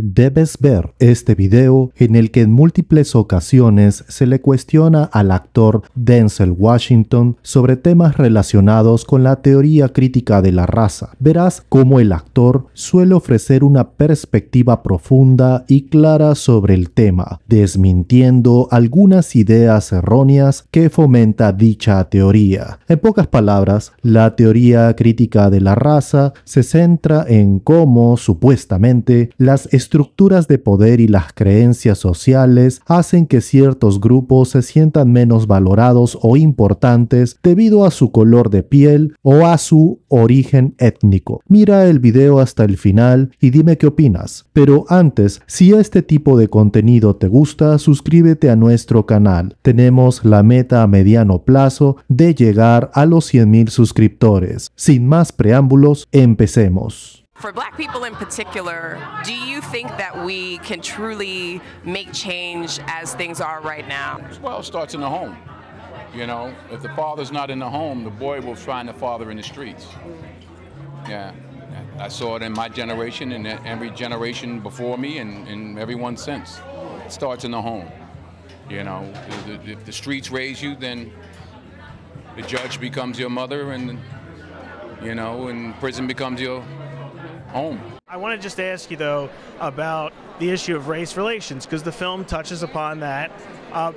Debes ver este video en el que en múltiples ocasiones se le cuestiona al actor Denzel Washington sobre temas relacionados con la teoría crítica de la raza. Verás cómo el actor suele ofrecer una perspectiva profunda y clara sobre el tema, desmintiendo algunas ideas erróneas que fomenta dicha teoría. En pocas palabras, la teoría crítica de la raza se centra en cómo supuestamente las estructuras de poder y las creencias sociales hacen que ciertos grupos se sientan menos valorados o importantes debido a su color de piel o a su origen étnico. Mira el video hasta el final y dime qué opinas. Pero antes, si este tipo de contenido te gusta, suscríbete a nuestro canal. Tenemos la meta a mediano plazo de llegar a los 100.000 suscriptores. Sin más preámbulos, empecemos. For black people in particular, do you think that we can truly make change as things are right now? Well, it starts in the home. You know, if the father's not in the home, the boy will find the father in the streets. Yeah. I saw it in my generation and every generation before me and, and everyone since. It starts in the home. You know, if the streets raise you, then the judge becomes your mother and, you know, and prison becomes your home. I want to just ask you, though, about the issue of race relations, because the film touches upon that. Uh,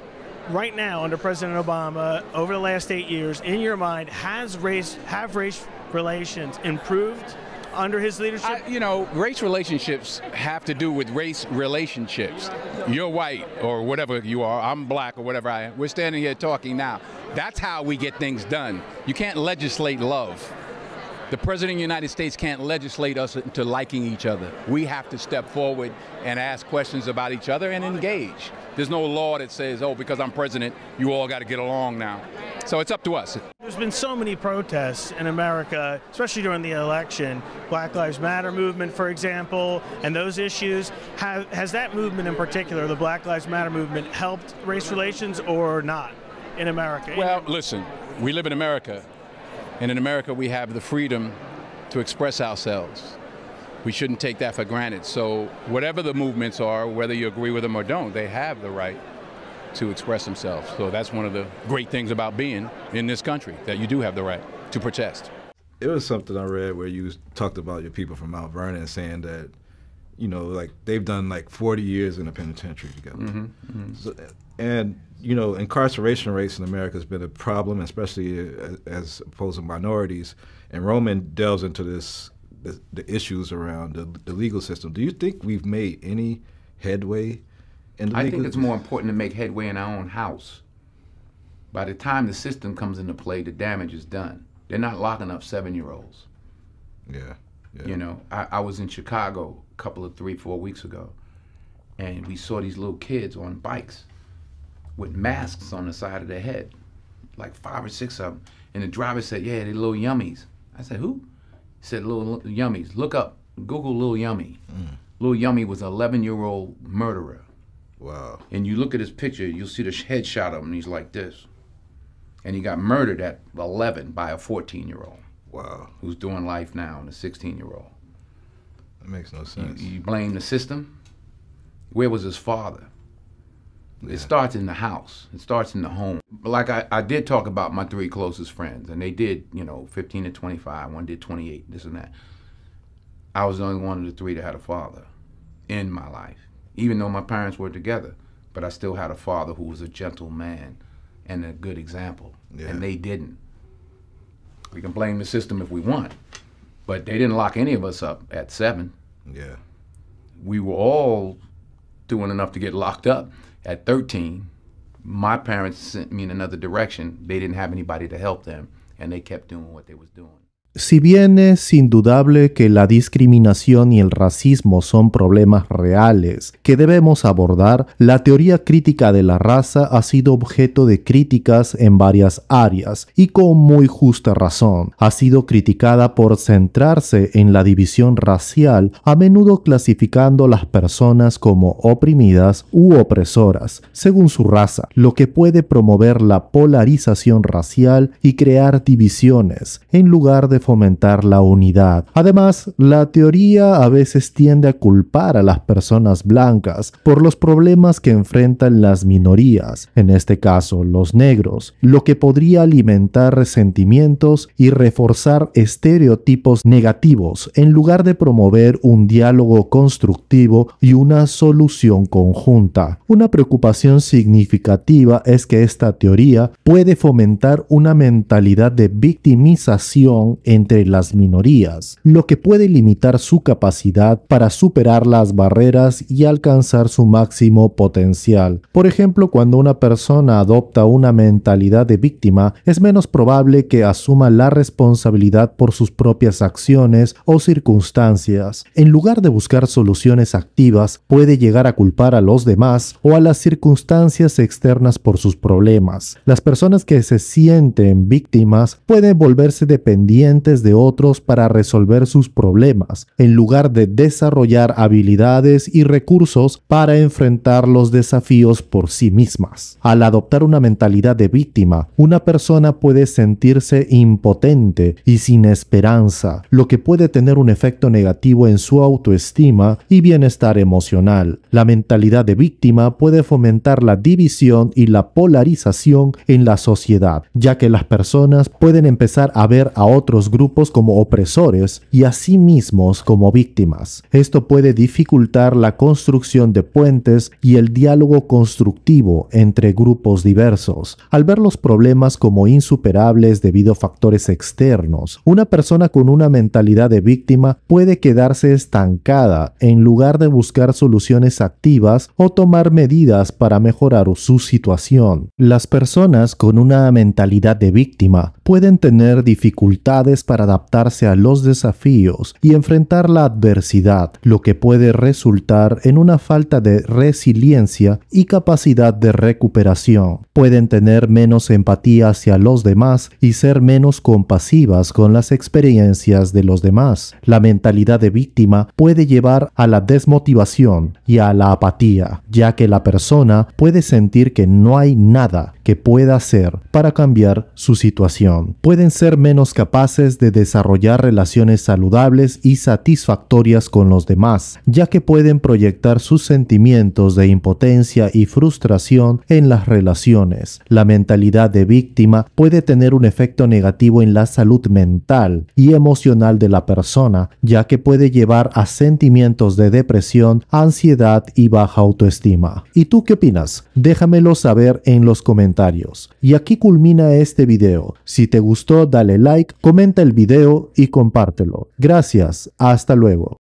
right now, under President Obama, over the last eight years, in your mind, has race, have race relations improved? under his leadership? I, you know, race relationships have to do with race relationships. You're white or whatever you are, I'm black or whatever I am. We're standing here talking now. That's how we get things done. You can't legislate love. The President of the United States can't legislate us into liking each other. We have to step forward and ask questions about each other and engage. There's no law that says, oh, because I'm president, you all got to get along now. So it's up to us. There's been so many protests in America, especially during the election, Black Lives Matter movement, for example, and those issues. Have, has that movement in particular, the Black Lives Matter movement, helped race relations or not in America? Well, listen, we live in America. And in America, we have the freedom to express ourselves. We shouldn't take that for granted. So, whatever the movements are, whether you agree with them or don't, they have the right to express themselves. So, that's one of the great things about being in this country, that you do have the right to protest. It was something I read where you talked about your people from Mount Vernon saying that you know, like they've done like 40 years in a penitentiary together. Mm-hmm, mm-hmm. So, and you know, incarceration rates in America has been a problem, especially uh, as opposed to minorities. And Roman delves into this the, the issues around the, the, legal system. Do you think we've made any headway? In the I legal think it's more important to make headway in our own house. By the time the system comes into play, the damage is done. They're not locking up seven-year-olds. Yeah. yeah. You know, I, I was in Chicago couple of three, four weeks ago. And we saw these little kids on bikes with masks on the side of their head, like five or six of them. And the driver said, Yeah, they're little yummies. I said, Who? He said, Little yummies. Look up, Google Little Yummy. Mm. Little Yummy was an 11 year old murderer. Wow. And you look at his picture, you'll see the headshot of him, and he's like this. And he got murdered at 11 by a 14 year old. Wow. Who's doing life now, and a 16 year old. That makes no sense. You, you blame the system. Where was his father? Yeah. It starts in the house. It starts in the home. But like I, I did talk about my three closest friends, and they did, you know, 15 to 25. One did 28, this and that. I was the only one of the three that had a father in my life, even though my parents were together. But I still had a father who was a gentle man and a good example, yeah. and they didn't. We can blame the system if we want, but they didn't lock any of us up at seven. Yeah. We were all doing enough to get locked up at 13. My parents sent me in another direction. They didn't have anybody to help them, and they kept doing what they was doing. Si bien es indudable que la discriminación y el racismo son problemas reales que debemos abordar, la teoría crítica de la raza ha sido objeto de críticas en varias áreas y con muy justa razón. Ha sido criticada por centrarse en la división racial, a menudo clasificando las personas como oprimidas u opresoras, según su raza, lo que puede promover la polarización racial y crear divisiones, en lugar de fomentar la unidad. Además, la teoría a veces tiende a culpar a las personas blancas por los problemas que enfrentan las minorías, en este caso los negros, lo que podría alimentar resentimientos y reforzar estereotipos negativos en lugar de promover un diálogo constructivo y una solución conjunta. Una preocupación significativa es que esta teoría puede fomentar una mentalidad de victimización entre las minorías, lo que puede limitar su capacidad para superar las barreras y alcanzar su máximo potencial. Por ejemplo, cuando una persona adopta una mentalidad de víctima, es menos probable que asuma la responsabilidad por sus propias acciones o circunstancias. En lugar de buscar soluciones activas, puede llegar a culpar a los demás o a las circunstancias externas por sus problemas. Las personas que se sienten víctimas pueden volverse dependientes de otros para resolver sus problemas, en lugar de desarrollar habilidades y recursos para enfrentar los desafíos por sí mismas. Al adoptar una mentalidad de víctima, una persona puede sentirse impotente y sin esperanza, lo que puede tener un efecto negativo en su autoestima y bienestar emocional. La mentalidad de víctima puede fomentar la división y la polarización en la sociedad, ya que las personas pueden empezar a ver a otros grupos como opresores y a sí mismos como víctimas. Esto puede dificultar la construcción de puentes y el diálogo constructivo entre grupos diversos. Al ver los problemas como insuperables debido a factores externos, una persona con una mentalidad de víctima puede quedarse estancada en lugar de buscar soluciones activas o tomar medidas para mejorar su situación. Las personas con una mentalidad de víctima pueden tener dificultades para adaptarse a los desafíos y enfrentar la adversidad, lo que puede resultar en una falta de resiliencia y capacidad de recuperación. Pueden tener menos empatía hacia los demás y ser menos compasivas con las experiencias de los demás. La mentalidad de víctima puede llevar a la desmotivación y a la apatía, ya que la persona puede sentir que no hay nada que pueda hacer para cambiar su situación. Pueden ser menos capaces de desarrollar relaciones saludables y satisfactorias con los demás, ya que pueden proyectar sus sentimientos de impotencia y frustración en las relaciones. La mentalidad de víctima puede tener un efecto negativo en la salud mental y emocional de la persona, ya que puede llevar a sentimientos de depresión, ansiedad y baja autoestima. ¿Y tú qué opinas? Déjamelo saber en los comentarios y aquí culmina este video. Si te gustó dale like, comenta el video y compártelo. Gracias, hasta luego.